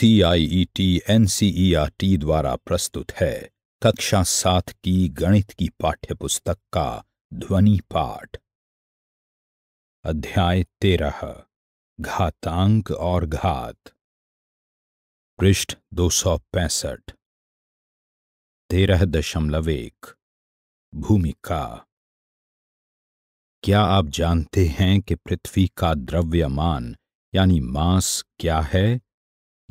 N R T द्वारा प्रस्तुत है कक्षा सात की गणित की पाठ्य पुस्तक का ध्वनि पाठ अध्याय तेरह घातांक और घात पृष्ठ दो सौ पैंसठ तेरह दशमलव एक भूमिका क्या आप जानते हैं कि पृथ्वी का द्रव्यमान यानी मास क्या है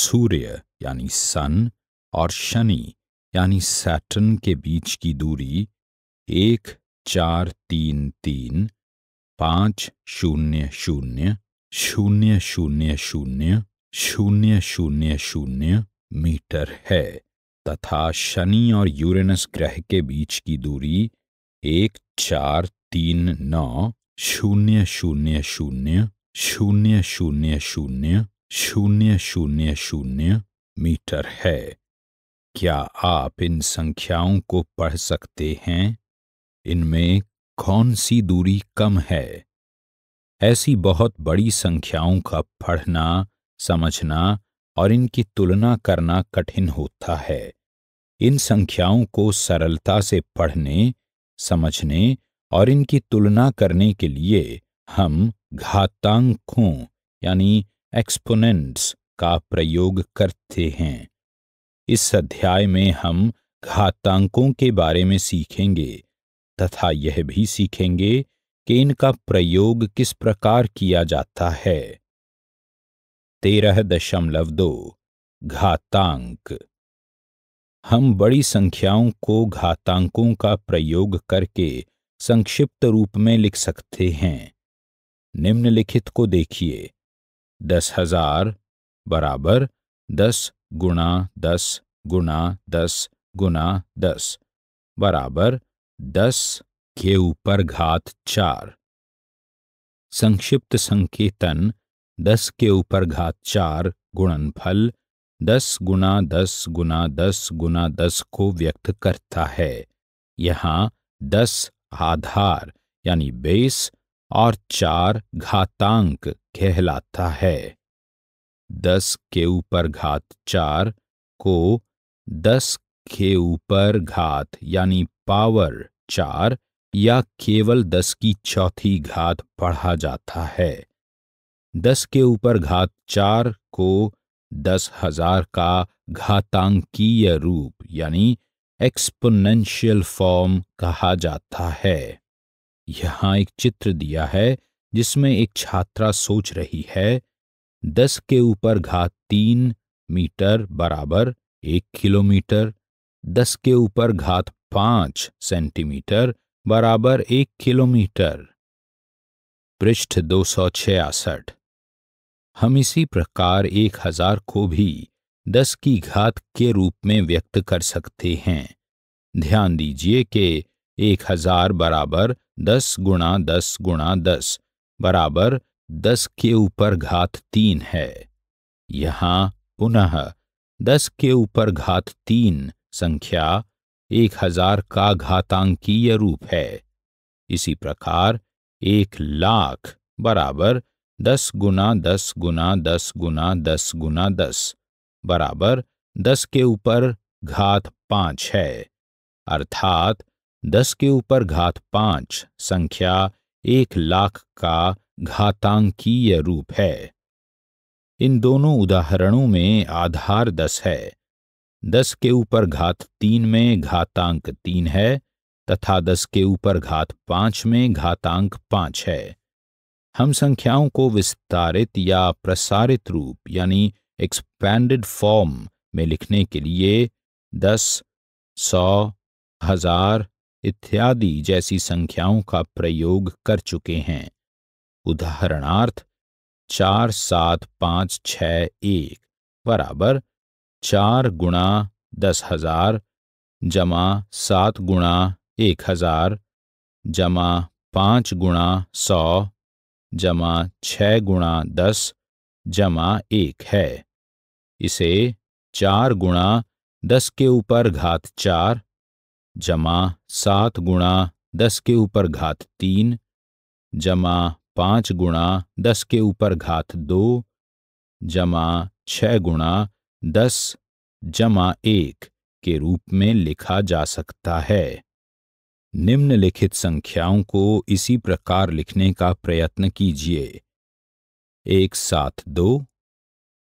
सूर्य यानी सन और शनि यानी सैटर्न के बीच की दूरी एक चार तीन तीन पाँच शून्य शून्य शून्य शून्य शून्य शून्य शून्य शून्य मीटर है तथा शनि और यूरेनस ग्रह के बीच की दूरी एक चार तीन नौ शून्य शून्य शून्य शून्य शून्य शून्य शून्य शून्य शून्य मीटर है क्या आप इन संख्याओं को पढ़ सकते हैं इनमें कौन सी दूरी कम है ऐसी बहुत बड़ी संख्याओं का पढ़ना समझना और इनकी तुलना करना कठिन होता है इन संख्याओं को सरलता से पढ़ने समझने और इनकी तुलना करने के लिए हम घातांकों यानी एक्सपोनेंट्स का प्रयोग करते हैं इस अध्याय में हम घातांकों के बारे में सीखेंगे तथा यह भी सीखेंगे कि इनका प्रयोग किस प्रकार किया जाता है तेरह दशमलव दो घातांक हम बड़ी संख्याओं को घातांकों का प्रयोग करके संक्षिप्त रूप में लिख सकते हैं निम्नलिखित को देखिए दस हजार बराबर दस गुणा दस गुणा दस गुना दस बराबर दस के ऊपर घात चार संक्षिप्त संकेतन दस के ऊपर घात चार गुणनफल दस गुना दस गुना दस गुना दस को व्यक्त करता है यहाँ दस आधार यानी बेस और चार घातांक कहलाता है दस के ऊपर घात चार को दस के ऊपर घात यानी पावर चार या केवल दस की चौथी घात पढ़ा जाता है दस के ऊपर घात चार को दस हजार का घातांकीय रूप यानी एक्सपोनेंशियल फॉर्म कहा जाता है यहाँ एक चित्र दिया है जिसमें एक छात्रा सोच रही है दस के ऊपर घात तीन मीटर बराबर एक किलोमीटर दस के ऊपर घात पांच सेंटीमीटर बराबर एक किलोमीटर पृष्ठ दो सौ छियासठ हम इसी प्रकार एक हजार को भी दस की घात के रूप में व्यक्त कर सकते हैं ध्यान दीजिए कि एक हजार बराबर दस गुणा दस गुणा दस बराबर दस के ऊपर घात तीन है यहाँ पुनः दस के ऊपर घात तीन संख्या एक हजार का घातांकीय रूप है इसी प्रकार एक लाख बराबर दस गुना दस गुना दस गुना दस गुना दस बराबर दस के ऊपर घात पांच है अर्थात दस के ऊपर घात पांच संख्या एक लाख का घातांकीय रूप है इन दोनों उदाहरणों में आधार दस है दस के ऊपर घात तीन में घातांक तीन है तथा दस के ऊपर घात पांच में घातांक पांच है हम संख्याओं को विस्तारित या प्रसारित रूप यानी एक्सपैंडेड फॉर्म में लिखने के लिए दस सौ हजार इत्यादि जैसी संख्याओं का प्रयोग कर चुके हैं उदाहरणार्थ चार सात पाँच छ एक बराबर चार गुणा दस हजार जमा सात गुणा एक हजार जमा पाँच गुणा सौ जमा छ गुणा दस जमा एक है इसे चार गुणा दस के ऊपर घात चार जमा सात गुणा दस के ऊपर घात तीन जमा पाँच गुणा दस के ऊपर घात दो जमा छः गुणा दस जमा एक के रूप में लिखा जा सकता है निम्नलिखित संख्याओं को इसी प्रकार लिखने का प्रयत्न कीजिए एक सात दो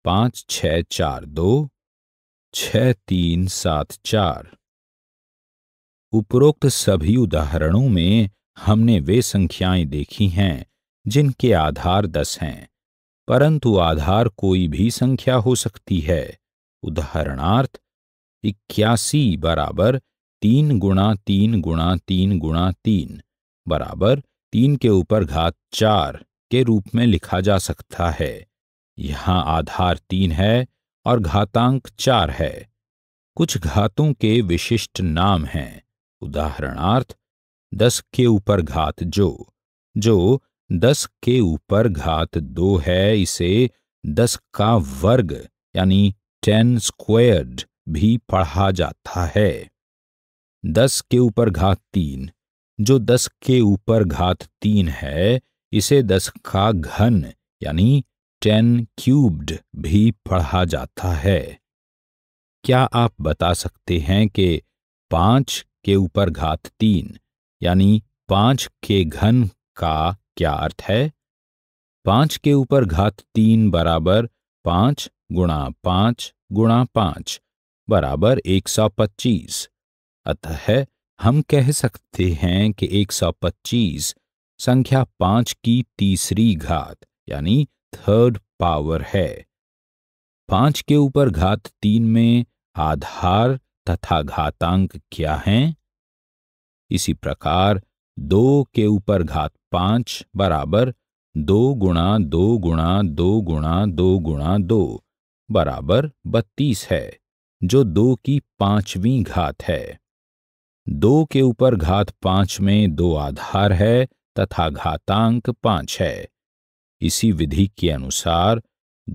पाँच छ चार दो छ तीन सात चार उपरोक्त सभी उदाहरणों में हमने वे संख्याएं देखी हैं जिनके आधार दस हैं परंतु आधार कोई भी संख्या हो सकती है उदाहरणार्थ इक्यासी बराबर तीन गुणा तीन गुणा तीन गुणा तीन बराबर तीन के ऊपर घात चार के रूप में लिखा जा सकता है यहाँ आधार तीन है और घातांक चार है कुछ घातों के विशिष्ट नाम हैं उदाहरणार्थ दस के ऊपर घात जो जो दस के ऊपर घात दो है इसे दस का वर्ग यानी टेन स्क्वेयर्ड भी पढ़ा जाता है दस के ऊपर घात तीन जो दस के ऊपर घात तीन है इसे दस का घन यानी टेन क्यूब्ड भी पढ़ा जाता है क्या आप बता सकते हैं कि पांच के ऊपर घात तीन यानी पांच के घन का क्या अर्थ है पांच के ऊपर घात तीन बराबर पांच गुणा पांच गुणा पांच बराबर एक सौ पच्चीस अतः हम कह सकते हैं कि एक सौ पच्चीस संख्या पांच की तीसरी घात यानी थर्ड पावर है पांच के ऊपर घात तीन में आधार तथा घातांक क्या हैं इसी प्रकार दो के ऊपर घात पांच बराबर दो गुणा दो गुणा दो गुणा दो गुणा दो बराबर बत्तीस है जो दो की पांचवी घात है दो के ऊपर घात पांच में दो आधार है तथा घातांक पांच है इसी विधि के अनुसार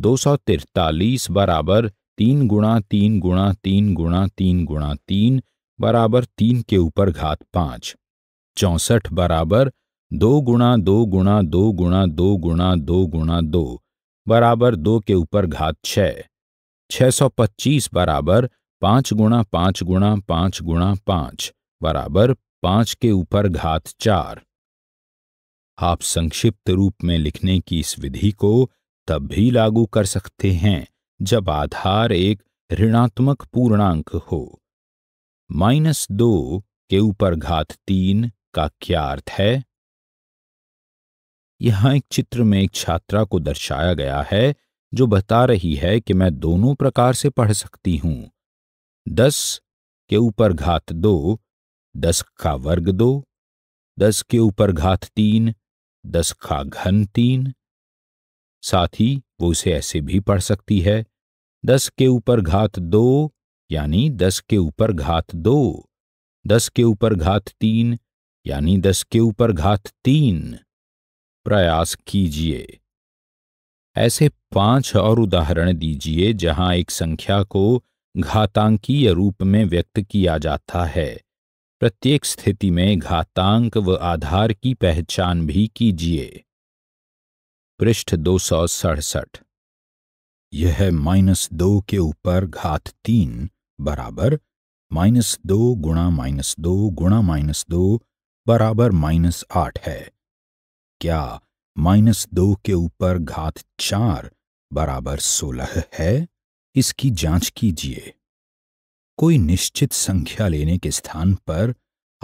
दो सौ तिरतालीस बराबर तीन गुणा तीन गुणा तीन गुणा तीन गुणा तीन बराबर तीन के ऊपर घात पांच चौंसठ बराबर दो गुणा दो गुणा दो गुणा दो गुणा दो गुणा दो बराबर दो के ऊपर घात छः छः सौ पच्चीस बराबर पांच गुणा पांच गुणा पांच गुणा पांच बराबर पांच के ऊपर घात चार आप संक्षिप्त रूप में लिखने की इस विधि को तब भी लागू कर सकते हैं जब आधार एक ऋणात्मक पूर्णांक हो माइनस दो के ऊपर घात तीन का क्या अर्थ है यहां एक चित्र में एक छात्रा को दर्शाया गया है जो बता रही है कि मैं दोनों प्रकार से पढ़ सकती हूं दस के ऊपर घात दो दस का वर्ग दो दस के ऊपर घात तीन दस का घन तीन साथ ही वो उसे ऐसे भी पढ़ सकती है दस के ऊपर घात दो यानी दस के ऊपर घात दो दस के ऊपर घात तीन यानी दस के ऊपर घात तीन प्रयास कीजिए ऐसे पांच और उदाहरण दीजिए जहां एक संख्या को घातांकीय रूप में व्यक्त किया जाता है प्रत्येक स्थिति में घातांक व आधार की पहचान भी कीजिए पृष्ठ दो सौ सड़सठ यह माइनस दो के ऊपर घात तीन बराबर माइनस दो गुणा माइनस दो गुणा माइनस दो बराबर माइनस आठ है क्या माइनस दो के ऊपर घात चार बराबर सोलह है इसकी जांच कीजिए कोई निश्चित संख्या लेने के स्थान पर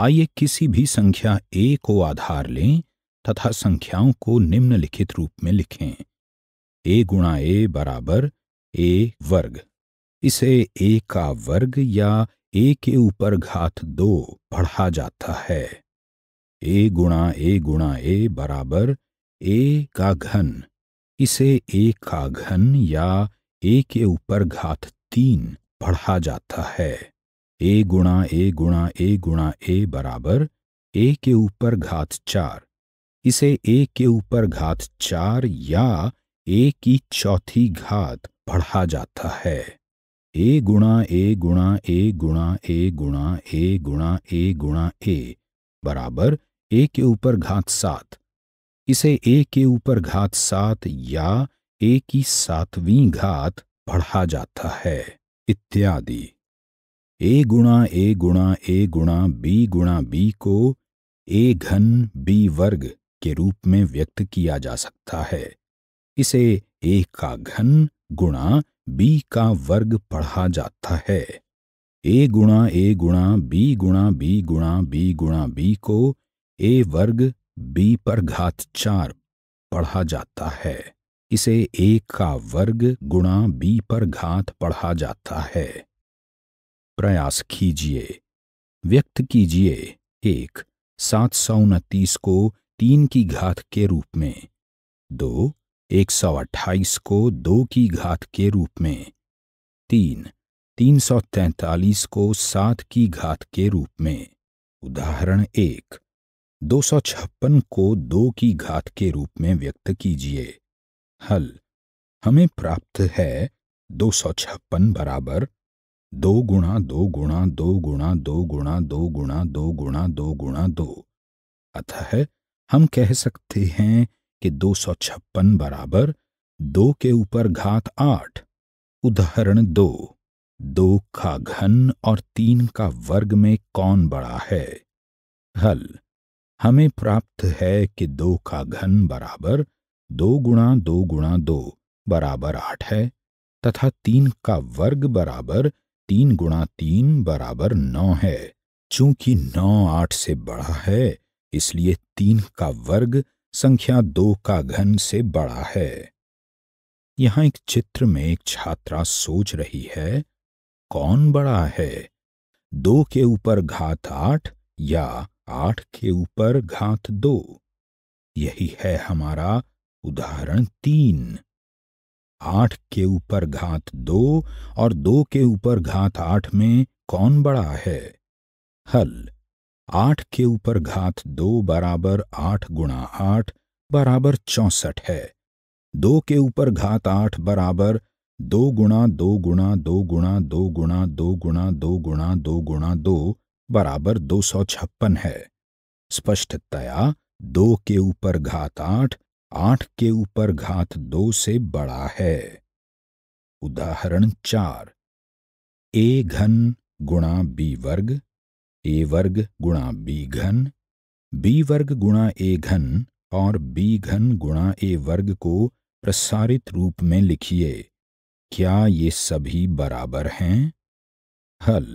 आइए किसी भी संख्या ए को आधार लें तथा संख्याओं को निम्नलिखित रूप में लिखें ए गुणा ए बराबर ए वर्ग इसे ए का वर्ग या ए के ऊपर घात दो पढ़ा जाता है ए गुणा ए गुणा ए बराबर ए का घन इसे ए का घन या ए के ऊपर घात तीन पढ़ा जाता है ए गुणा ए गुणा ए गुणा ए बराबर ए के ऊपर घात चार इसे ए के ऊपर घात चार या ए की चौथी घात बढ़ा जाता है ए गुणा ए गुणा ए गुणा ए गुणा ए गुणा ए गुणा ए बराबर ए के ऊपर घात सात इसे ए के ऊपर घात सात या ए की सातवीं घात बढ़ा जाता है इत्यादि ए गुणा ए गुणा ए गुणा बी गुणा बी को ए घन बी वर्ग के रूप में व्यक्त किया जा सकता है इसे ए का घन गुणा बी का वर्ग पढ़ा जाता है ए गुणा ए गुणा बी गुणा बी गुणा बी गुणा बी को ए वर्ग बी पर घात चार पढ़ा जाता है इसे ए का वर्ग गुणा बी पर घात पढ़ा जाता है प्रयास कीजिए व्यक्त कीजिए एक सात सौ उनतीस को तीन की घात के रूप में दो 128 को दो की घात के रूप में तीन 343 को सात की घात के रूप में उदाहरण एक दो सौ छप्पन को दो की घात के रूप में व्यक्त कीजिए हल हमें प्राप्त है दो सौ छप्पन बराबर दो गुणा दो गुणा दो गुणा दो गुणा दो गुणा दो गुणा दो गुणा दो अतः हम कह सकते हैं के दो सौ छप्पन बराबर दो के ऊपर घात आठ उदाहरण दो दो का घन और तीन का वर्ग में कौन बड़ा है हल हमें प्राप्त है कि दो का घन बराबर दो गुणा दो गुणा दो बराबर आठ है तथा तीन का वर्ग बराबर तीन गुणा तीन बराबर नौ है चूंकि नौ आठ से बड़ा है इसलिए तीन का वर्ग संख्या दो का घन से बड़ा है यहां एक चित्र में एक छात्रा सोच रही है कौन बड़ा है दो के ऊपर घात आठ या आठ के ऊपर घात दो यही है हमारा उदाहरण तीन आठ के ऊपर घात दो और दो के ऊपर घात आठ में कौन बड़ा है हल आठ के ऊपर घात दो बराबर आठ गुणा आठ बराबर चौसठ है दो के ऊपर घात आठ बराबर दो गुणा दो गुणा दो गुणा दो गुणा दो गुणा दो गुणा दो गुणा दो बराबर दो सौ छप्पन है स्पष्टतया दो के ऊपर घात आठ आठ के ऊपर घात दो से बड़ा है उदाहरण चार ए घन गुणा बी वर्ग ए वर्ग गुणा बी घन बी वर्ग गुणा ए घन और बी घन गुणा ए वर्ग को प्रसारित रूप में लिखिए क्या ये सभी बराबर हैं हल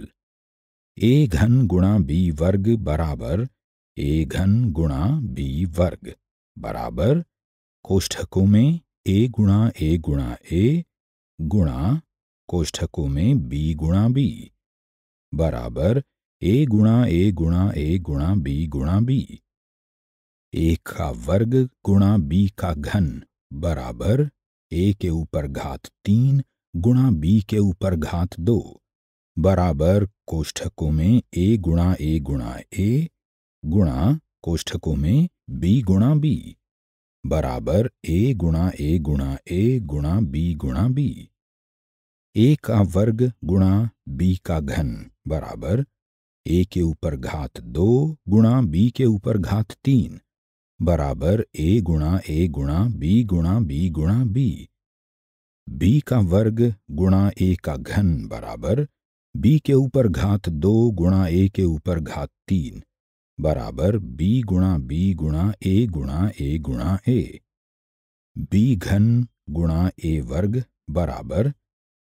ए घन गुणा बी वर्ग बराबर ए घन गुणा बी वर्ग बराबर कोष्ठकों में ए गुणा ए गुणा ए गुणा कोष्ठकों में बी गुणा बी बराबर ए गुणा ए गुणा ए गुणा बी गुणा बी ए का वर्ग गुणा बी का घन बराबर ए के ऊपर घात तीन गुणा बी के ऊपर घात दो बराबर कोष्ठकों में ए गुणा ए गुणा ए गुणा कोष्ठकों में बी गुणा बी बराबर ए गुणा ए गुणा ए गुणा बी गुणा बी ए का वर्ग गुणा बी का घन बराबर ए के ऊपर घात दो गुणा बी के ऊपर घात तीन बराबर ए गुणा ए गुणा बी गुणा बी गुणा बी बी का वर्ग गुणा ए का घन बराबर बी के ऊपर घात दो गुणा ए के ऊपर घात तीन बराबर बी गुणा बी गुणा ए गुणा ए गुणा ए बी घन गुणा ए वर्ग बराबर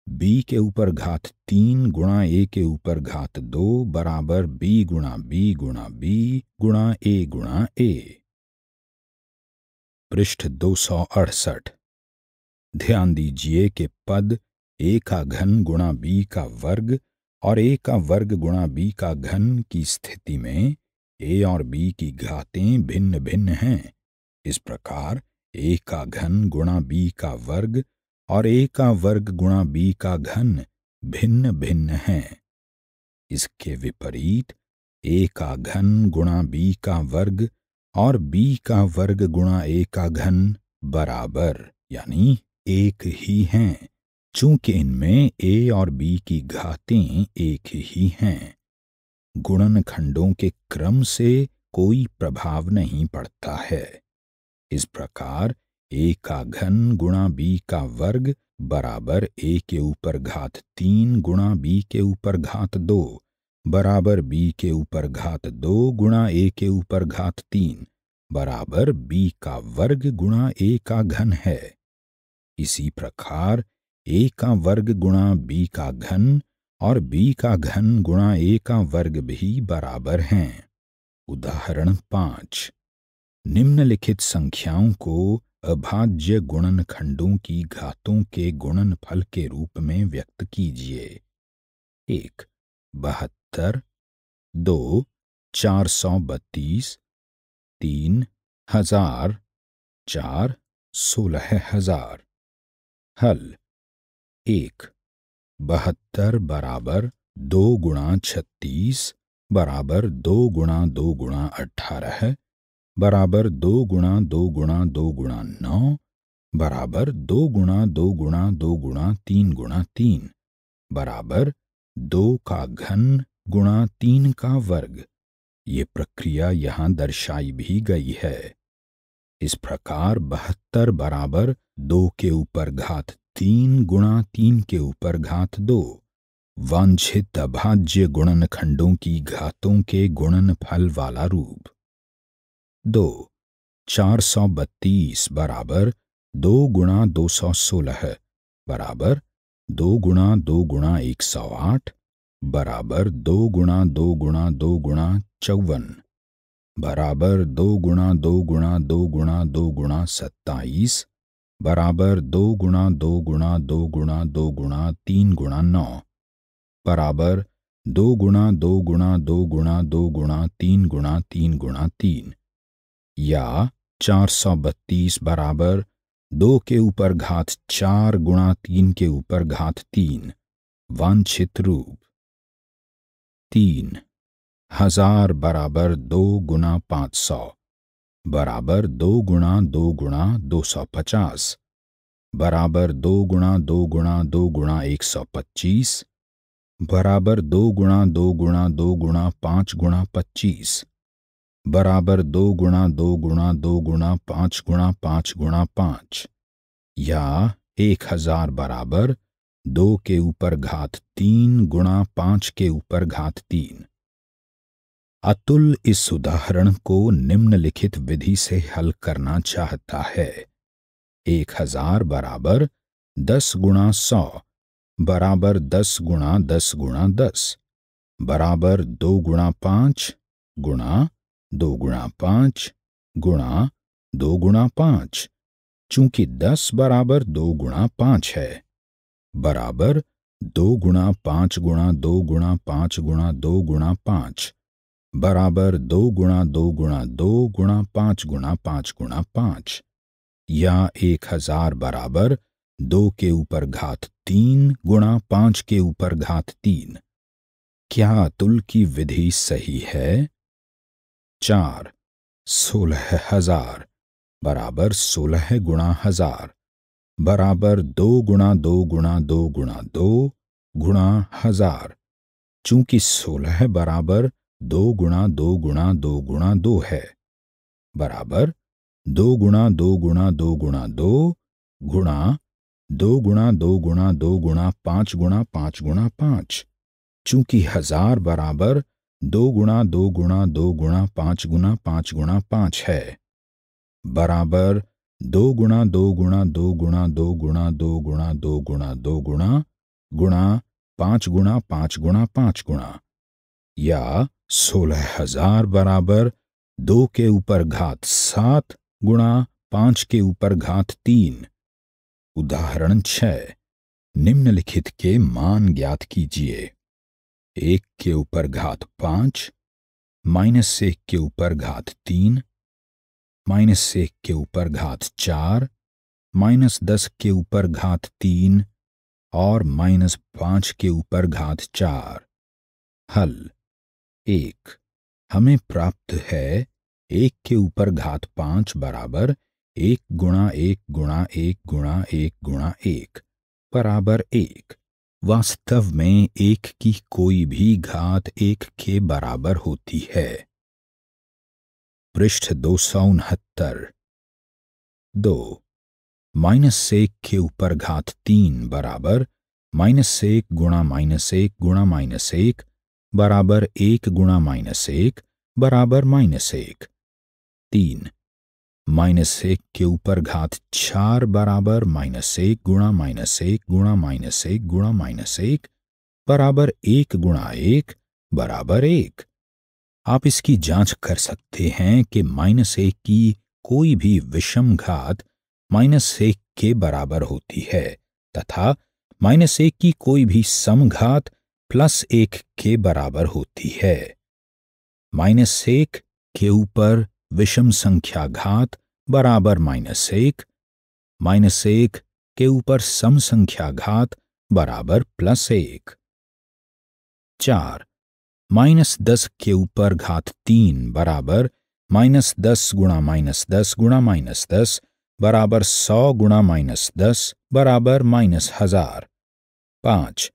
बी के ऊपर घात तीन गुणा ए के ऊपर घात दो बराबर बी गुणा बी गुणा बी गुणा ए गुणा ए पृष्ठ दो सौ अड़सठ ध्यान दीजिए कि पद ए का घन गुणा बी का वर्ग और ए का वर्ग गुणा बी का घन की स्थिति में ए और बी की घातें भिन्न भिन्न हैं इस प्रकार ए का घन गुणा बी का वर्ग और ए का वर्ग गुणा बी का घन भिन्न भिन्न हैं इसके विपरीत ए का घन गुणा बी का वर्ग और बी का वर्ग गुणा ए का घन बराबर यानी एक ही हैं चूंकि इनमें ए और बी की घातें एक ही हैं गुणन खंडों के क्रम से कोई प्रभाव नहीं पड़ता है इस प्रकार ए का घन गुणा बी का वर्ग बराबर ए के ऊपर घात तीन गुणा बी के ऊपर घात दो बराबर बी के ऊपर घात दो गुणा ए के ऊपर घात तीन बराबर बी का वर्ग गुणा ए का घन है इसी प्रकार ए का वर्ग गुणा बी का घन और बी का घन गुणा ए का वर्ग भी बराबर हैं उदाहरण पांच निम्नलिखित संख्याओं को अभाज्य गुणन खंडों की घातों के गुणन फल के रूप में व्यक्त कीजिए एक बहत्तर दो चार सौ बत्तीस तीन हजार चार सोलह हजार हल एक बहत्तर बराबर दो गुणा छत्तीस बराबर दो गुणा दो गुणा अठारह बराबर दो गुणा दो गुणा दो गुणा नौ बराबर दो गुणा दो गुणा दो गुणा तीन गुणा तीन बराबर दो का घन गुणा तीन का वर्ग ये प्रक्रिया यहाँ दर्शाई भी गई है इस प्रकार बहत्तर बराबर दो के ऊपर घात तीन गुणा तीन के ऊपर घात दो वांछित अभाज्य गुणनखंडों की घातों के गुणनफल वाला रूप दो चार सौ बत्तीस बराबर दो गुणा दो सौ सोलह बराबर दो गुणा दो गुणा एक सौ आठ बराबर दो गुणा दो गुणा दो गुणा चौवन बराबर दो गुणा दो गुणा दो गुणा दो गुणा सत्ताईस बराबर दो गुणा दो गुणा दो गुणा दो गुणा तीन गुणा नौ बराबर दो गुणा दो गुणा दो गुणा दो गुणा तीन गुणा तीन गुणा तीन या चार सौ बत्तीस बराबर दो के ऊपर घात चार गुणा तीन के ऊपर घात तीन वांछित रूप तीन हजार बराबर दो गुणा पांच सौ बराबर दो गुणा दो गुणा दो सौ पचास बराबर दो गुणा दो गुणा दो गुणा एक सौ पच्चीस बराबर दो गुणा दो गुणा दो गुणा पांच गुणा पच्चीस बराबर दो गुणा दो गुणा दो गुणा पांच गुणा पांच गुणा पांच या एक हजार बराबर दो के ऊपर घात तीन गुणा पांच के ऊपर घात तीन अतुल इस उदाहरण को निम्नलिखित विधि से हल करना चाहता है एक हजार बराबर दस गुणा सौ बराबर दस गुणा दस गुणा दस बराबर दो गुणा पांच गुणा दो गुणा पांच गुणा दो गुणा पांच चूंकि दस बराबर दो गुणा पांच है बराबर दो गुणा पांच गुणा दो गुणा पांच गुणा दो गुणा पांच बराबर दो गुणा दो गुणा दो गुणा पांच गुणा पांच गुणा पांच या एक हजार बराबर दो के ऊपर घात तीन गुणा पांच के ऊपर घात तीन क्या अतुल की विधि सही है चार सोलह हजार बराबर सोलह गुणा हजार बराबर दो गुणा दो गुणा दो गुणा दो गुणा हजार चूंकि सोलह बराबर दो गुणा दो गुणा दो गुणा दो है बराबर दो गुणा दो गुणा दो गुणा दो गुणा दो गुणा दो गुणा दो गुणा पाँच गुणा पाँच गुणा पाँच चूंकि हजार बराबर दो गुणा दो गुणा दो गुणा पांच गुणा पांच गुणा पांच है बराबर दो गुणा दो गुणा दो गुणा दो गुणा दो गुणा दो गुणा दो गुणा गुणा पांच गुणा पांच गुणा पांच गुणा या सोलह हजार बराबर दो के ऊपर घात सात गुणा पांच के ऊपर घात तीन उदाहरण छः निम्नलिखित के मान ज्ञात कीजिए एक के ऊपर घात पांच माइनस एक के ऊपर घात तीन माइनस एक के ऊपर घात चार माइनस दस के ऊपर घात तीन और माइनस पांच के ऊपर घात चार हल एक हमें प्राप्त है एक के ऊपर घात पांच बराबर एक गुणा एक गुणा एक गुणा एक गुणा एक बराबर एक वास्तव में एक की कोई भी घात एक के बराबर होती है पृष्ठ दो सौ उनहत्तर दो माइनस एक के ऊपर घात तीन बराबर माइनस एक गुणा माइनस एक गुणा माइनस एक बराबर एक गुणा माइनस एक बराबर माइनस एक तीन माइनस एक के ऊपर घात चार बराबर माइनस एक गुणा माइनस एक गुणा माइनस एक गुणा माइनस एक बराबर एक गुणा एक बराबर एक आप इसकी जांच कर सकते हैं कि माइनस एक की कोई भी विषम घात माइनस एक के बराबर होती है तथा माइनस एक की कोई भी सम घात प्लस एक के बराबर होती है माइनस एक के ऊपर विषम संख्या घात बराबर माइनस एक माइनस एक के ऊपर सम संख्या घात बराबर प्लस एक चार माइनस दस के ऊपर घात तीन बराबर माइनस दस गुणा माइनस दस गुणा माइनस दस बराबर सौ गुणा माइनस दस बराबर माइनस हजार पांच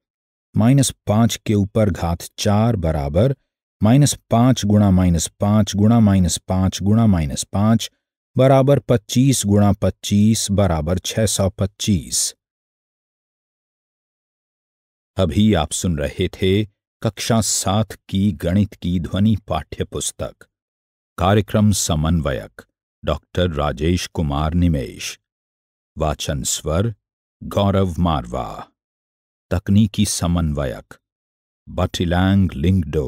माइनस पांच के ऊपर घात चार बराबर माइनस पाँच गुणा माइनस पाँच गुणा माइनस पाँच गुणा माइनस पाँच बराबर पच्चीस गुणा पच्चीस बराबर छः सौ पच्चीस अभी आप सुन रहे थे कक्षा सात की गणित की ध्वनि पाठ्य पुस्तक कार्यक्रम समन्वयक डॉक्टर राजेश कुमार निमेश वाचन स्वर गौरव मारवा तकनीकी समन्वयक बटिलैंग लिंगडो